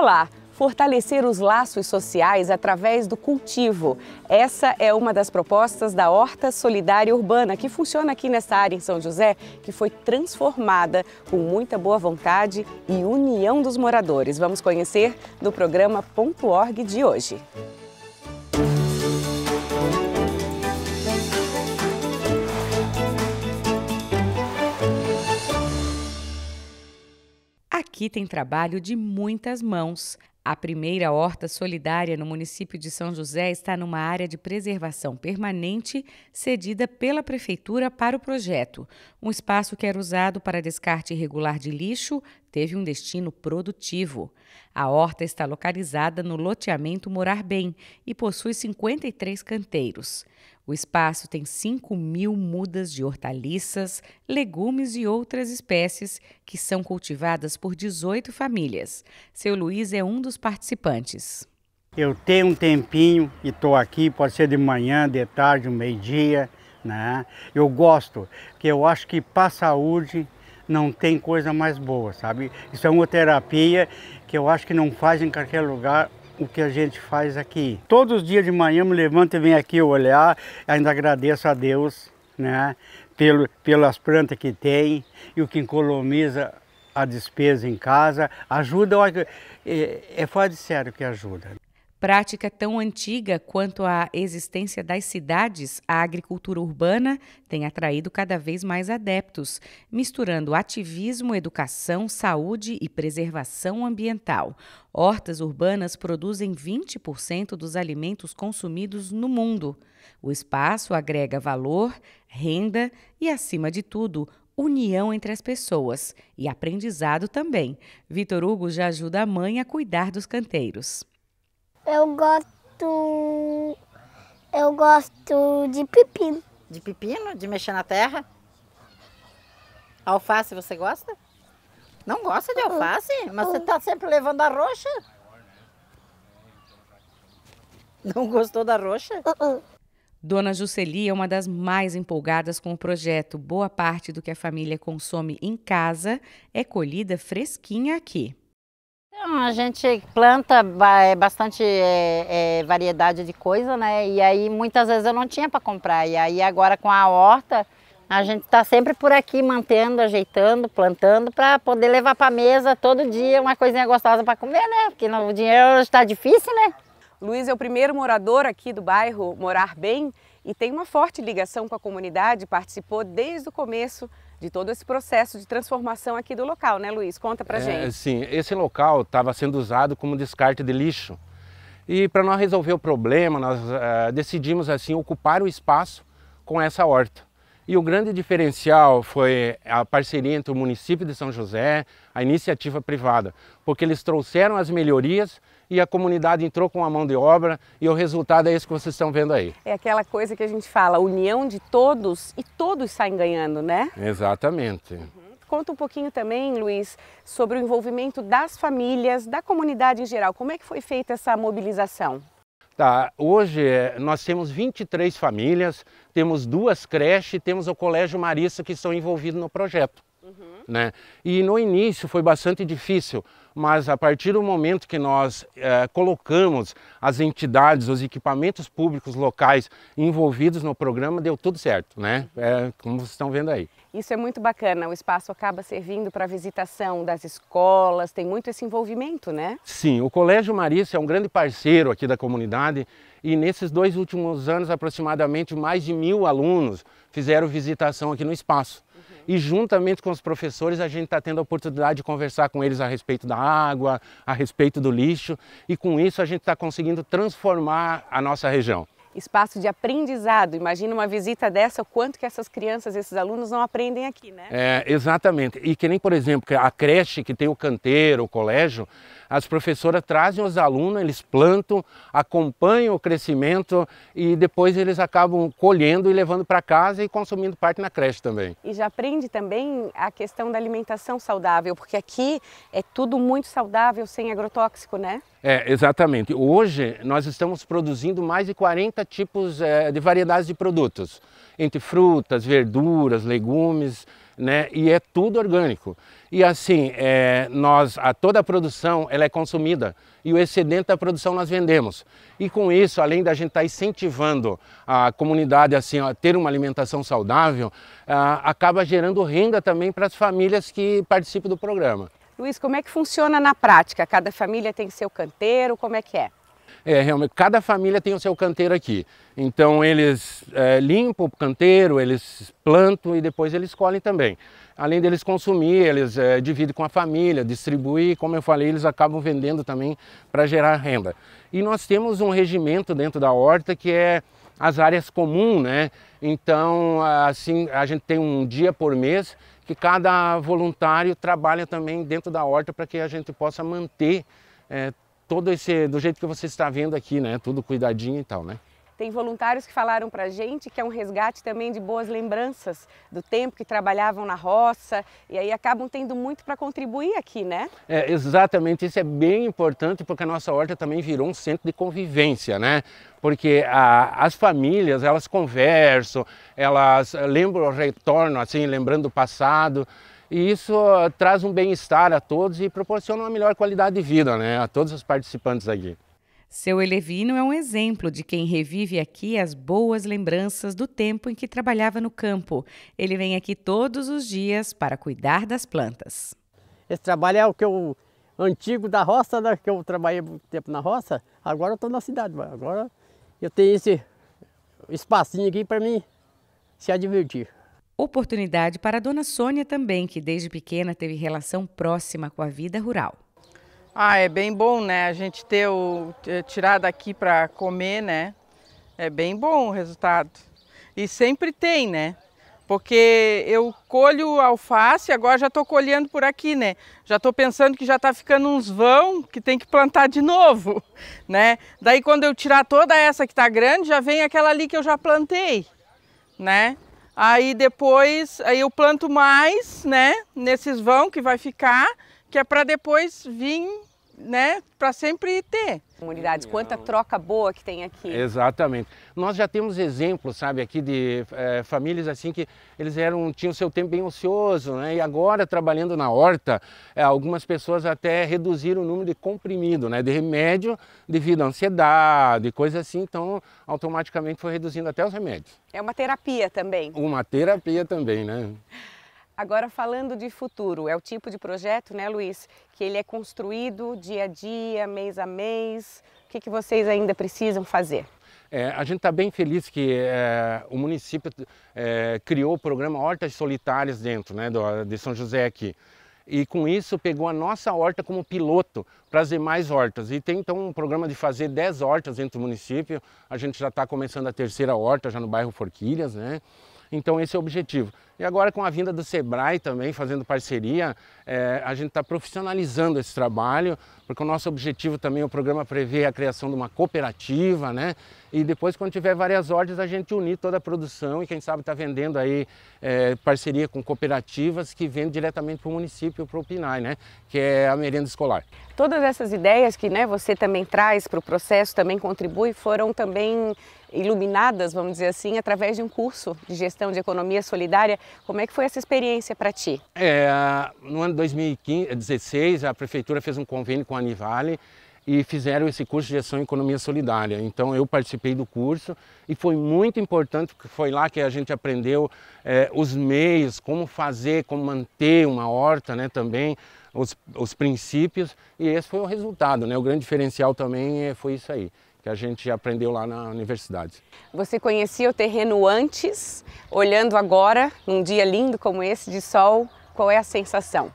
Olá! fortalecer os laços sociais através do cultivo. Essa é uma das propostas da Horta Solidária Urbana, que funciona aqui nessa área em São José, que foi transformada com muita boa vontade e união dos moradores. Vamos conhecer no programa Ponto .org de hoje. Aqui tem trabalho de muitas mãos. A primeira horta solidária no município de São José está numa área de preservação permanente cedida pela prefeitura para o projeto. Um espaço que era usado para descarte irregular de lixo teve um destino produtivo. A horta está localizada no loteamento Morar Bem e possui 53 canteiros. O espaço tem 5 mil mudas de hortaliças, legumes e outras espécies que são cultivadas por 18 famílias. Seu Luiz é um dos participantes. Eu tenho um tempinho e estou aqui, pode ser de manhã, de tarde, um meio-dia. Né? Eu gosto, porque eu acho que para a saúde não tem coisa mais boa, sabe? Isso é uma terapia que eu acho que não faz em qualquer lugar o que a gente faz aqui. Todos os dias de manhã eu me levanto e venho aqui olhar, ainda agradeço a Deus, né? Pelo, pelas plantas que tem e o que economiza a despesa em casa, ajuda, é, é, é fora de sério que ajuda. Né? Prática tão antiga quanto a existência das cidades, a agricultura urbana tem atraído cada vez mais adeptos, misturando ativismo, educação, saúde e preservação ambiental. Hortas urbanas produzem 20% dos alimentos consumidos no mundo. O espaço agrega valor, renda e, acima de tudo, união entre as pessoas e aprendizado também. Vitor Hugo já ajuda a mãe a cuidar dos canteiros. Eu gosto. Eu gosto de pepino. De pepino? De mexer na terra? Alface você gosta? Não gosta de uhum. alface? Mas você uhum. tá sempre levando a roxa? Não gostou da roxa? Uhum. Dona Juceli é uma das mais empolgadas com o projeto. Boa parte do que a família consome em casa é colhida fresquinha aqui. Então, a gente planta é, bastante é, é, variedade de coisa, né? E aí muitas vezes eu não tinha para comprar. E aí agora com a horta, a gente está sempre por aqui mantendo, ajeitando, plantando para poder levar para mesa todo dia uma coisinha gostosa para comer, né? Porque o dinheiro está difícil, né? Luiz é o primeiro morador aqui do bairro Morar Bem e tem uma forte ligação com a comunidade, participou desde o começo de todo esse processo de transformação aqui do local, né, Luiz? Conta pra é, gente. Sim, esse local estava sendo usado como descarte de lixo. E para nós resolver o problema, nós uh, decidimos assim ocupar o espaço com essa horta. E o grande diferencial foi a parceria entre o município de São José, a iniciativa privada, porque eles trouxeram as melhorias e a comunidade entrou com a mão de obra e o resultado é esse que vocês estão vendo aí. É aquela coisa que a gente fala, união de todos e todos saem ganhando, né? Exatamente. Uhum. Conta um pouquinho também, Luiz, sobre o envolvimento das famílias, da comunidade em geral. Como é que foi feita essa mobilização? Tá, hoje eh, nós temos 23 famílias, temos duas creches, temos o Colégio Marista que estão envolvidos no projeto. Uhum. Né? E no início foi bastante difícil, mas a partir do momento que nós eh, colocamos as entidades, os equipamentos públicos locais envolvidos no programa, deu tudo certo, né? É, como vocês estão vendo aí. Isso é muito bacana, o espaço acaba servindo para visitação das escolas, tem muito esse envolvimento, né? Sim, o Colégio Marista é um grande parceiro aqui da comunidade e nesses dois últimos anos, aproximadamente mais de mil alunos fizeram visitação aqui no espaço e juntamente com os professores a gente está tendo a oportunidade de conversar com eles a respeito da água, a respeito do lixo e com isso a gente está conseguindo transformar a nossa região espaço de aprendizado. Imagina uma visita dessa, o quanto que essas crianças, esses alunos não aprendem aqui, né? É, exatamente. E que nem, por exemplo, a creche que tem o canteiro, o colégio, as professoras trazem os alunos, eles plantam, acompanham o crescimento e depois eles acabam colhendo e levando para casa e consumindo parte na creche também. E já aprende também a questão da alimentação saudável, porque aqui é tudo muito saudável, sem agrotóxico, né? É, exatamente. Hoje nós estamos produzindo mais de 40 tipos é, de variedades de produtos, entre frutas, verduras, legumes, né? E é tudo orgânico. E assim, é, nós a toda a produção ela é consumida e o excedente da produção nós vendemos. E com isso, além da gente estar tá incentivando a comunidade assim a ter uma alimentação saudável, a, acaba gerando renda também para as famílias que participam do programa. Luiz, como é que funciona na prática? Cada família tem seu canteiro, como é que é? É, realmente, cada família tem o seu canteiro aqui. Então eles é, limpam o canteiro, eles plantam e depois eles colhem também. Além deles consumir, eles é, dividem com a família, distribuem, como eu falei, eles acabam vendendo também para gerar renda. E nós temos um regimento dentro da horta que é as áreas comuns, né? Então, assim, a gente tem um dia por mês que cada voluntário trabalha também dentro da horta para que a gente possa manter é, todo esse do jeito que você está vendo aqui, né? Tudo cuidadinho e tal, né? Tem voluntários que falaram para a gente que é um resgate também de boas lembranças do tempo que trabalhavam na roça e aí acabam tendo muito para contribuir aqui, né? É, exatamente, isso é bem importante porque a nossa horta também virou um centro de convivência, né? Porque a, as famílias, elas conversam, elas lembram, retornam assim, lembrando o passado e isso ah, traz um bem-estar a todos e proporciona uma melhor qualidade de vida né, a todos os participantes aqui. Seu Elevino é um exemplo de quem revive aqui as boas lembranças do tempo em que trabalhava no campo. Ele vem aqui todos os dias para cuidar das plantas. Esse trabalho é o que eu antigo da roça, né, que eu trabalhei muito tempo na roça. Agora eu estou na cidade, agora eu tenho esse espacinho aqui para mim se divertir. Oportunidade para a dona Sônia também, que desde pequena teve relação próxima com a vida rural. Ah, é bem bom, né? A gente ter o é, tirar daqui para comer, né? É bem bom o resultado. E sempre tem, né? Porque eu colho alface, agora já estou colhendo por aqui, né? Já estou pensando que já está ficando uns vão que tem que plantar de novo, né? Daí quando eu tirar toda essa que está grande, já vem aquela ali que eu já plantei, né? Aí depois aí eu planto mais, né? Nesses vão que vai ficar que é para depois vir, né, para sempre ter. Comunidades, quanta troca boa que tem aqui. Exatamente. Nós já temos exemplos, sabe, aqui de é, famílias assim que eles eram, tinham seu tempo bem ocioso, né, e agora trabalhando na horta, é, algumas pessoas até reduziram o número de comprimido, né, de remédio devido à ansiedade, coisa assim, então automaticamente foi reduzindo até os remédios. É uma terapia também. Uma terapia também, né. Agora falando de futuro, é o tipo de projeto, né, Luiz, que ele é construído dia a dia, mês a mês. O que, que vocês ainda precisam fazer? É, a gente está bem feliz que é, o município é, criou o programa Hortas Solitárias dentro né, do, de São José aqui. E com isso pegou a nossa horta como piloto para as demais hortas. E tem então um programa de fazer 10 hortas dentro do município. A gente já está começando a terceira horta, já no bairro Forquilhas, né? Então esse é o objetivo. E agora com a vinda do Sebrae também, fazendo parceria, é, a gente está profissionalizando esse trabalho, porque o nosso objetivo também, o programa prevê a criação de uma cooperativa, né? E depois, quando tiver várias ordens, a gente unir toda a produção e quem sabe está vendendo aí é, parceria com cooperativas que vendem diretamente para o município, para o Pinai, né? Que é a merenda escolar. Todas essas ideias que né, você também traz para o processo, também contribui, foram também iluminadas, vamos dizer assim, através de um curso de gestão de economia solidária. Como é que foi essa experiência para ti? É, no ano 2016, a prefeitura fez um convênio com a Anivale e fizeram esse curso de gestão e economia solidária. Então eu participei do curso e foi muito importante porque foi lá que a gente aprendeu é, os meios, como fazer, como manter uma horta, né, também os, os princípios e esse foi o resultado, né? O grande diferencial também é, foi isso aí que a gente aprendeu lá na universidade. Você conhecia o terreno antes, olhando agora, num dia lindo como esse de sol, qual é a sensação?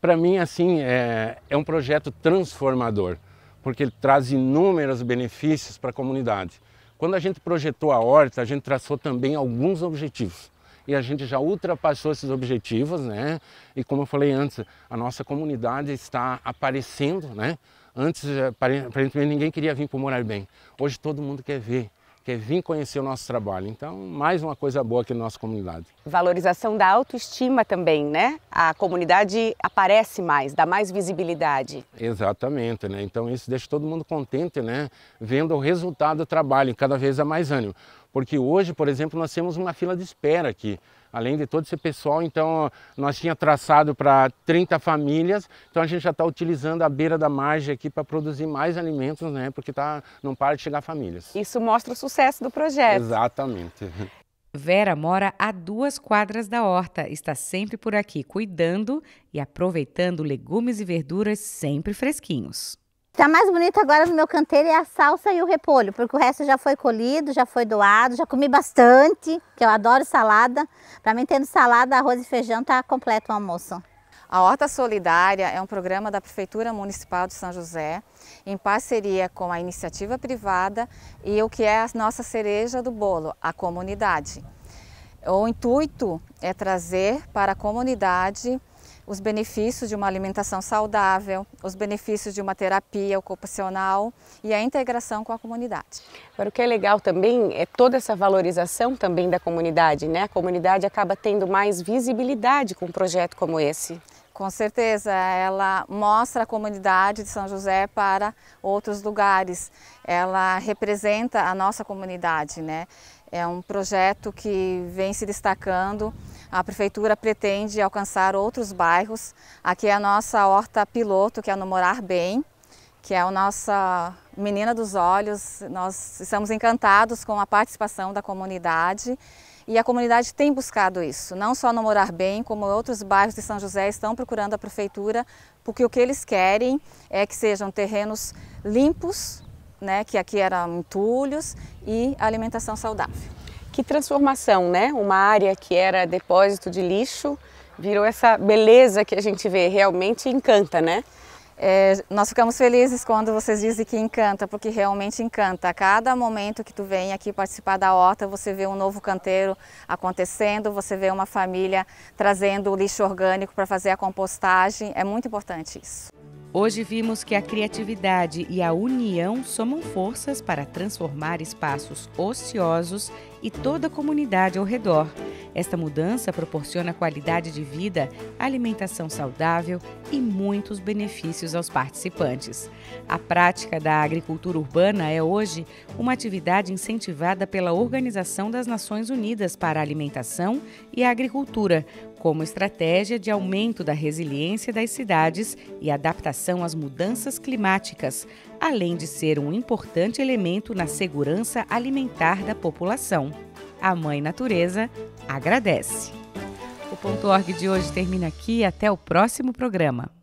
Para mim, assim, é, é um projeto transformador, porque ele traz inúmeros benefícios para a comunidade. Quando a gente projetou a horta, a gente traçou também alguns objetivos. E a gente já ultrapassou esses objetivos, né? E como eu falei antes, a nossa comunidade está aparecendo, né? Antes, eh, aparentemente, ninguém queria vir para Morar Bem. Hoje todo mundo quer ver, quer vir conhecer o nosso trabalho. Então, mais uma coisa boa aqui na nossa comunidade. Valorização da autoestima também, né? A comunidade aparece mais, dá mais visibilidade. Exatamente, né? Então, isso deixa todo mundo contente, né? Vendo o resultado do trabalho, cada vez há mais ânimo. Porque hoje, por exemplo, nós temos uma fila de espera aqui. Além de todo esse pessoal, então nós tinha traçado para 30 famílias, então a gente já está utilizando a beira da margem aqui para produzir mais alimentos, né? Porque tá, não para de chegar famílias. Isso mostra o sucesso do projeto. Exatamente. Vera mora a duas quadras da horta, está sempre por aqui cuidando e aproveitando legumes e verduras sempre fresquinhos. Tá mais bonito agora no meu canteiro é a salsa e o repolho, porque o resto já foi colhido, já foi doado, já comi bastante, que eu adoro salada. Para mim, tendo salada, arroz e feijão, tá completo o almoço. A Horta Solidária é um programa da Prefeitura Municipal de São José, em parceria com a iniciativa privada e o que é a nossa cereja do bolo, a comunidade. O intuito é trazer para a comunidade os benefícios de uma alimentação saudável, os benefícios de uma terapia ocupacional e a integração com a comunidade. Agora, o que é legal também é toda essa valorização também da comunidade, né? A comunidade acaba tendo mais visibilidade com um projeto como esse. Com certeza, ela mostra a comunidade de São José para outros lugares. Ela representa a nossa comunidade, né? É um projeto que vem se destacando a prefeitura pretende alcançar outros bairros. Aqui é a nossa horta piloto, que é no Morar Bem, que é a nossa menina dos olhos. Nós estamos encantados com a participação da comunidade e a comunidade tem buscado isso, não só no Morar Bem, como outros bairros de São José estão procurando a prefeitura, porque o que eles querem é que sejam terrenos limpos, né, que aqui eram entulhos, e alimentação saudável que transformação, né? Uma área que era depósito de lixo virou essa beleza que a gente vê, realmente encanta, né? É, nós ficamos felizes quando vocês dizem que encanta, porque realmente encanta. A cada momento que tu vem aqui participar da horta, você vê um novo canteiro acontecendo, você vê uma família trazendo o lixo orgânico para fazer a compostagem. É muito importante isso. Hoje vimos que a criatividade e a união somam forças para transformar espaços ociosos e toda a comunidade ao redor. Esta mudança proporciona qualidade de vida, alimentação saudável e muitos benefícios aos participantes. A prática da agricultura urbana é hoje uma atividade incentivada pela Organização das Nações Unidas para a Alimentação e a Agricultura, como estratégia de aumento da resiliência das cidades e adaptação às mudanças climáticas, além de ser um importante elemento na segurança alimentar da população. A Mãe Natureza agradece. O ponto org de hoje termina aqui até o próximo programa.